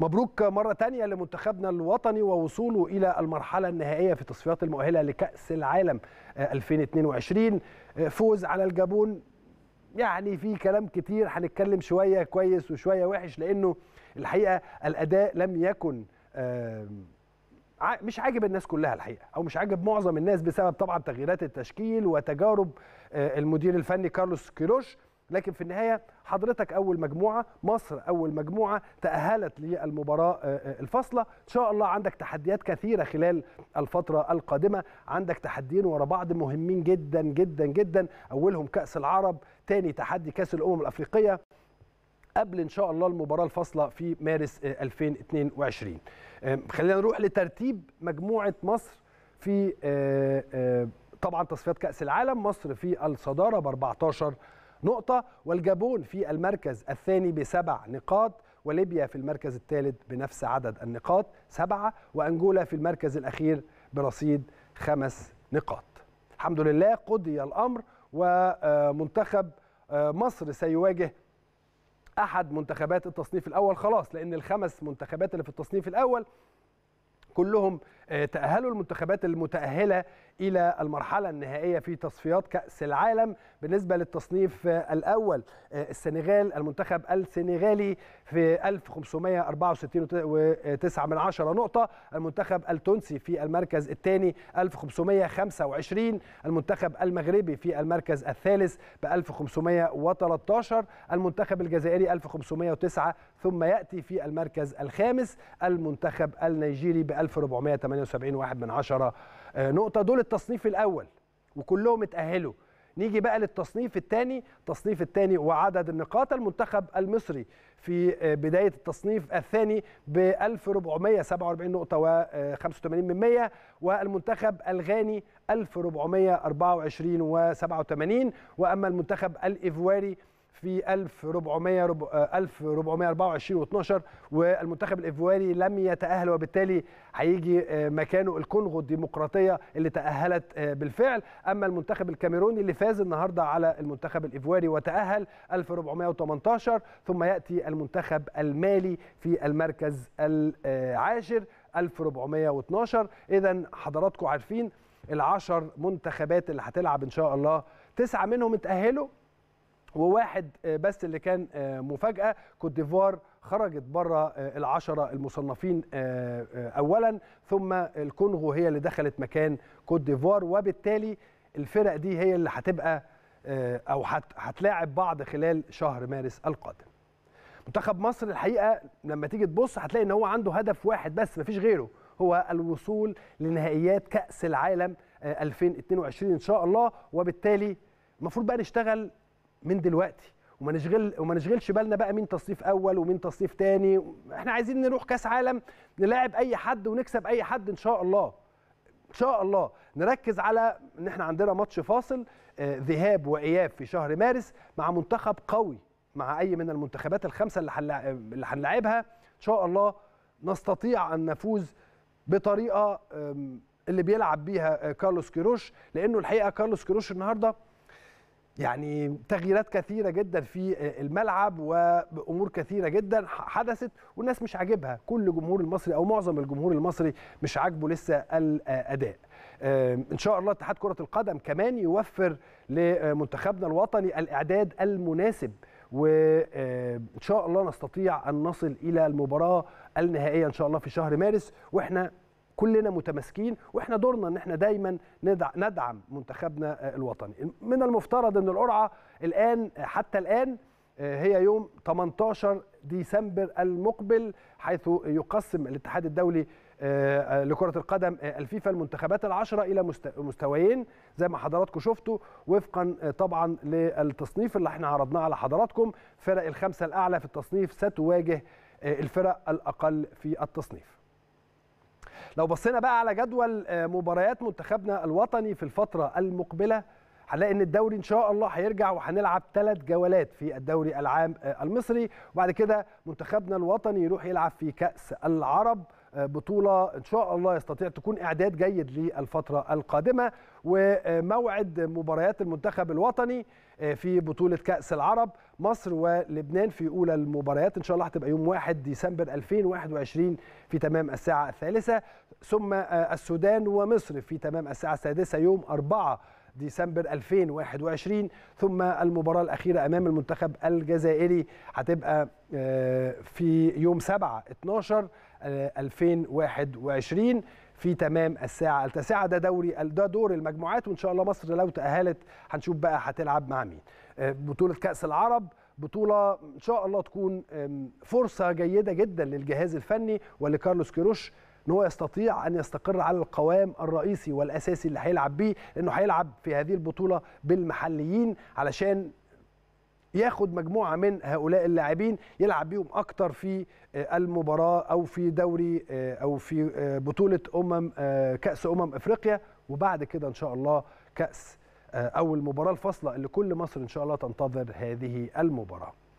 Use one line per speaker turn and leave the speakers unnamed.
مبروك مرة تانية لمنتخبنا الوطني ووصوله إلى المرحلة النهائية في تصفيات المؤهلة لكأس العالم 2022 آه، آه، فوز على الجابون يعني في كلام كتير هنتكلم شوية كويس وشوية وحش لأنه الحقيقة الأداء لم يكن مش عاجب الناس كلها الحقيقه او مش عاجب معظم الناس بسبب طبعا تغييرات التشكيل وتجارب آه، المدير الفني كارلوس كيروش لكن في النهايه حضرتك اول مجموعه مصر اول مجموعه تاهلت للمباراه آه، آه، الفاصله ان شاء الله عندك تحديات كثيره خلال الفتره القادمه عندك تحديين ورا بعض مهمين جدا جدا جدا اولهم كاس العرب ثاني تحدي كاس الامم الافريقيه قبل ان شاء الله المباراه الفاصله في مارس 2022 آه، خلينا نروح لترتيب مجموعه مصر في طبعا تصفيات كاس العالم مصر في الصداره ب 14 نقطة والجابون في المركز الثاني بسبع نقاط وليبيا في المركز الثالث بنفس عدد النقاط سبعة وأنجولا في المركز الأخير برصيد خمس نقاط الحمد لله قضي الأمر ومنتخب آه، مصر سيواجه أحد منتخبات التصنيف الأول خلاص لأن الخمس منتخبات اللي في التصنيف الأول كلهم آه، تأهلوا المنتخبات المتأهلة إلى المرحلة النهائية في تصفيات كأس العالم بالنسبة للتصنيف الأول آه، السنغال المنتخب السنغالي في 1564.9 من عشرة نقطة المنتخب التونسي في المركز الثاني 1525 المنتخب المغربي في المركز الثالث ب 1513 المنتخب الجزائري 1509 ثم يأتي في المركز الخامس المنتخب النيجيري ب 1480 78 واحد من عشرة آه، نقطة دول التصنيف الأول وكلهم اتأهلوا نيجي بقى للتصنيف الثاني التصنيف الثاني وعدد النقاط المنتخب المصري في آه، بداية التصنيف الثاني ب 1447 نقطة و85 آه، من 100 والمنتخب الغاني 1424 و87 وأما المنتخب الإيفواري في 1424 آه، و12 والمنتخب الايفواري لم يتاهل وبالتالي هيجي آه، مكانه الكونغو الديمقراطيه اللي تاهلت آه، بالفعل اما المنتخب الكاميروني اللي فاز النهارده على المنتخب الايفواري وتاهل 1418 ثم ياتي المنتخب المالي في المركز العاشر 1412 اذا حضراتكم عارفين العشر منتخبات اللي هتلعب ان شاء الله تسعه منهم اتاهلوا وواحد آه، بس اللي كان آه، مفاجاه كوت ديفوار خرجت بره آه، العشرة المصنفين اولا ثم الكونغو هي اللي دخلت مكان كوت ديفوار وبالتالي الفرق دي هي اللي هتبقى او هتلاعب بعض خلال شهر مارس القادم منتخب مصر الحقيقه لما تيجي تبص هتلاقي ان هو عنده هدف واحد بس مفيش غيره هو الوصول لنهائيات كاس العالم 2022 ان شاء الله وبالتالي المفروض بقى نشتغل من دلوقتي وما نشغل وما نشغلش بالنا بقى مين تصنيف اول ومين تصنيف تاني احنا عايزين نروح كاس عالم نلاعب اي حد ونكسب اي حد ان شاء الله ان شاء الله نركز على ان احنا عندنا ماتش فاصل آه، ذهاب واياب في شهر مارس مع منتخب قوي مع اي من المنتخبات الخمسه اللي اللي هنلاعبها ان شاء الله نستطيع ان نفوز بطريقه اللي بيلعب بيها آه، كارلوس كيروش لانه الحقيقه كارلوس كيروش النهارده يعني تغييرات كثيره جدا في الملعب وامور كثيره جدا حدثت والناس مش عاجبها كل جمهور المصري او معظم الجمهور المصري مش عاجبه لسه الاداء ان شاء الله اتحاد كره القدم كمان يوفر لمنتخبنا الوطني الاعداد المناسب وان شاء الله نستطيع ان نصل الى المباراه النهائيه ان شاء الله في شهر مارس واحنا كلنا متماسكين واحنا دورنا ان احنا دايما ندعم منتخبنا آه، الوطني من المفترض ان القرعه الان حتى الان آه، هي يوم 18 ديسمبر المقبل حيث يقسم الاتحاد الدولي آه، لكرة القدم الفيفا المنتخبات العشرة إلى مستويين زي ما حضراتكم شفتوا وفقا طبعا للتصنيف اللي احنا عرضناه على حضراتكم فرق الخمسة الأعلى في التصنيف ستواجه الفرق الأقل في التصنيف لو بصينا بقى على جدول آه، مباريات منتخبنا الوطني في الفتره المقبله هنلاقي ان الدوري ان شاء الله هيرجع وهنلعب ثلاث جولات في الدوري العام آه، المصري وبعد كده منتخبنا الوطني يروح يلعب في كاس العرب آه، بطوله ان شاء الله يستطيع تكون اعداد جيد للفتره القادمه وموعد مباريات المنتخب الوطني آه، في بطوله كاس العرب مصر ولبنان في اولى المباريات ان شاء الله هتبقى يوم 1 ديسمبر 2021 في تمام الساعه الثالثه ثم آه، السودان ومصر في تمام الساعه السادسه يوم 4 ديسمبر 2021 ثم المباراة الأخيرة أمام المنتخب الجزائري هتبقى آه، في يوم 7 12 2021 في تمام الساعة التاسعة ده دوري ده دور المجموعات وإن شاء الله مصر لو تأهلت هنشوف بقى هتلعب مع مين آه، بطولة كأس العرب بطولة إن شاء الله تكون فرصة جيدة جدا للجهاز الفني ولكارلوس كيروش ان هو يستطيع ان يستقر على القوام الرئيسي والاساسي اللي هيلعب بيه لانه هيلعب في هذه البطوله بالمحليين علشان ياخد مجموعه من هؤلاء اللاعبين يلعب بيهم اكتر في آه، المباراه او في دوري آه، او في آه، بطوله امم كاس امم افريقيا وبعد كده ان شاء الله كاس او المباراه الفاصله اللي كل مصر ان شاء الله تنتظر هذه المباراه